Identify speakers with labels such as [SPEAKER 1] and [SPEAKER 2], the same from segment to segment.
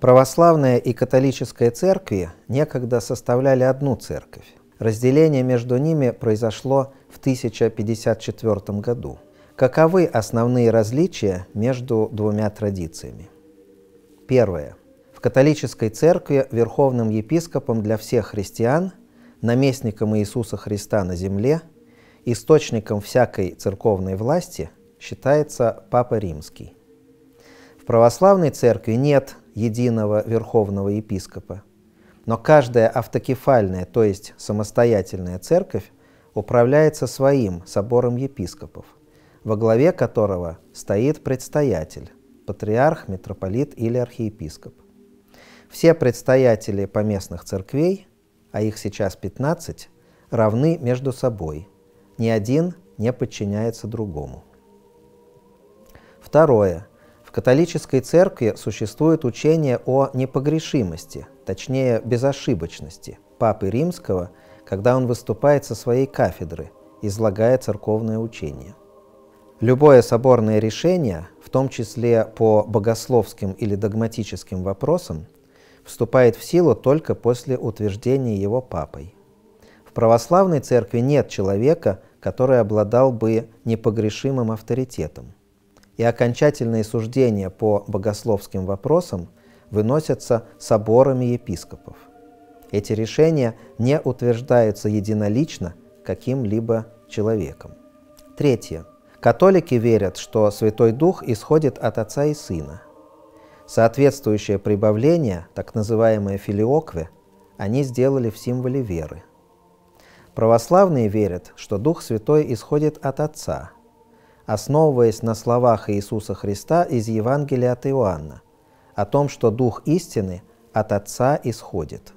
[SPEAKER 1] Православная и католическая церкви некогда составляли одну церковь. Разделение между ними произошло в 1054 году. Каковы основные различия между двумя традициями? Первое. В католической церкви верховным епископом для всех христиан, наместником Иисуса Христа на земле, источником всякой церковной власти считается Папа Римский. В православной церкви нет единого верховного епископа, но каждая автокефальная, то есть самостоятельная церковь, управляется своим собором епископов, во главе которого стоит предстоятель, патриарх, митрополит или архиепископ. Все предстоятели поместных церквей, а их сейчас 15, равны между собой. Ни один не подчиняется другому. Второе. В католической церкви существует учение о непогрешимости, точнее безошибочности, Папы Римского, когда он выступает со своей кафедры, излагая церковное учение. Любое соборное решение, в том числе по богословским или догматическим вопросам, вступает в силу только после утверждения его папой. В православной церкви нет человека, который обладал бы непогрешимым авторитетом – и окончательные суждения по богословским вопросам выносятся соборами епископов. Эти решения не утверждаются единолично каким-либо человеком. Третье. Католики верят, что Святой Дух исходит от Отца и Сына. Соответствующее прибавление, так называемое филиокве, они сделали в символе веры. Православные верят, что Дух Святой исходит от Отца – основываясь на словах Иисуса Христа из Евангелия от Иоанна о том, что Дух истины от Отца исходит.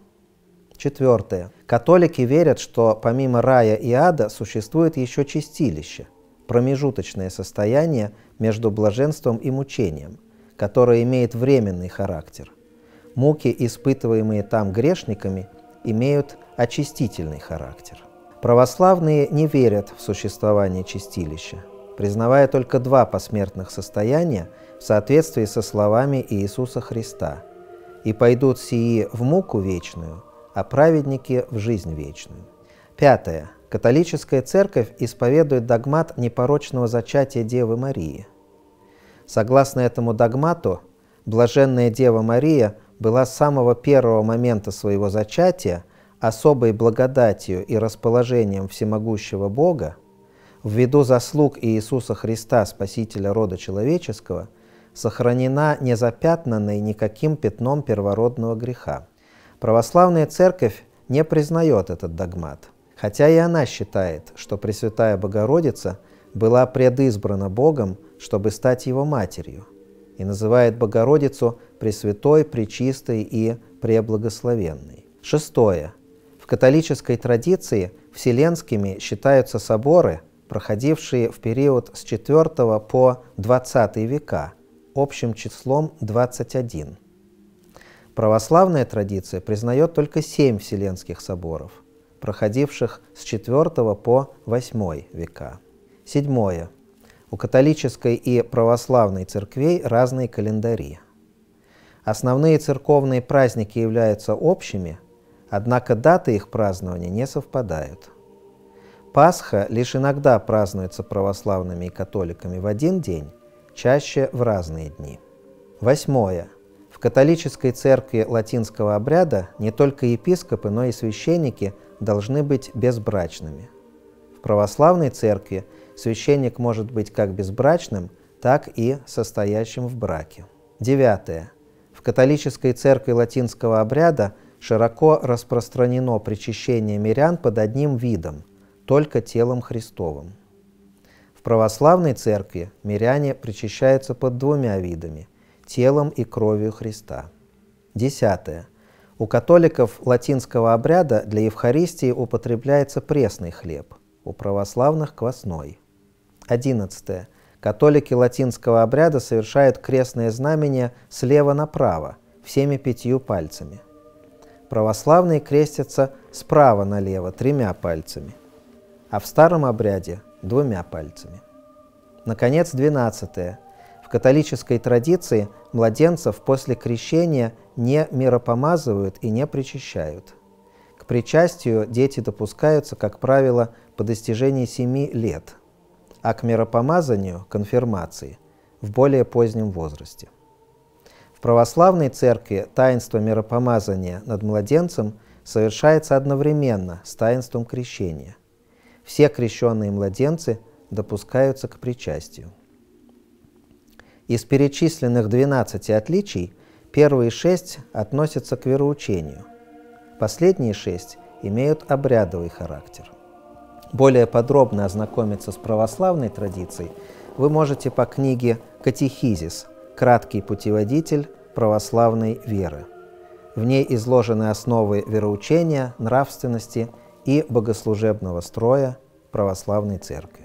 [SPEAKER 1] Четвертое. Католики верят, что помимо рая и ада существует еще чистилище, промежуточное состояние между блаженством и мучением, которое имеет временный характер. Муки, испытываемые там грешниками, имеют очистительный характер. Православные не верят в существование чистилища, признавая только два посмертных состояния в соответствии со словами Иисуса Христа «И пойдут сии в муку вечную, а праведники в жизнь вечную». Пятое. Католическая церковь исповедует догмат непорочного зачатия Девы Марии. Согласно этому догмату, Блаженная Дева Мария была с самого первого момента своего зачатия особой благодатью и расположением всемогущего Бога – ввиду заслуг Иисуса Христа, Спасителя рода человеческого, сохранена незапятнанной никаким пятном первородного греха. Православная Церковь не признает этот догмат, хотя и она считает, что Пресвятая Богородица была предызбрана Богом, чтобы стать Его матерью, и называет Богородицу Пресвятой, Пречистой и Преблагословенной. Шестое. В католической традиции вселенскими считаются соборы – проходившие в период с IV по XX века, общим числом 21. Православная традиция признает только семь Вселенских соборов, проходивших с IV по VIII века. Седьмое. У католической и православной церквей разные календари. Основные церковные праздники являются общими, однако даты их празднования не совпадают. Пасха лишь иногда празднуется православными и католиками в один день, чаще в разные дни. Восьмое. В католической церкви латинского обряда не только епископы, но и священники должны быть безбрачными. В православной церкви священник может быть как безбрачным, так и состоящим в браке. Девятое. В католической церкви латинского обряда широко распространено причащение мирян под одним видом – только телом Христовым. В православной церкви миряне причащаются под двумя видами – телом и кровью Христа. Десятое. У католиков латинского обряда для Евхаристии употребляется пресный хлеб, у православных – квасной. Одиннадцатое. Католики латинского обряда совершают крестное знамение слева направо, всеми пятью пальцами. Православные крестятся справа налево, тремя пальцами – а в старом обряде – двумя пальцами. Наконец, двенадцатое. В католической традиции младенцев после крещения не миропомазывают и не причащают. К причастию дети допускаются, как правило, по достижении семи лет, а к миропомазанию – конфирмации в более позднем возрасте. В православной церкви таинство миропомазания над младенцем совершается одновременно с таинством крещения – все крещенные младенцы допускаются к причастию. Из перечисленных 12 отличий первые шесть относятся к вероучению, последние шесть имеют обрядовый характер. Более подробно ознакомиться с православной традицией вы можете по книге «Катехизис. Краткий путеводитель православной веры». В ней изложены основы вероучения, нравственности и богослужебного строя православной церкви.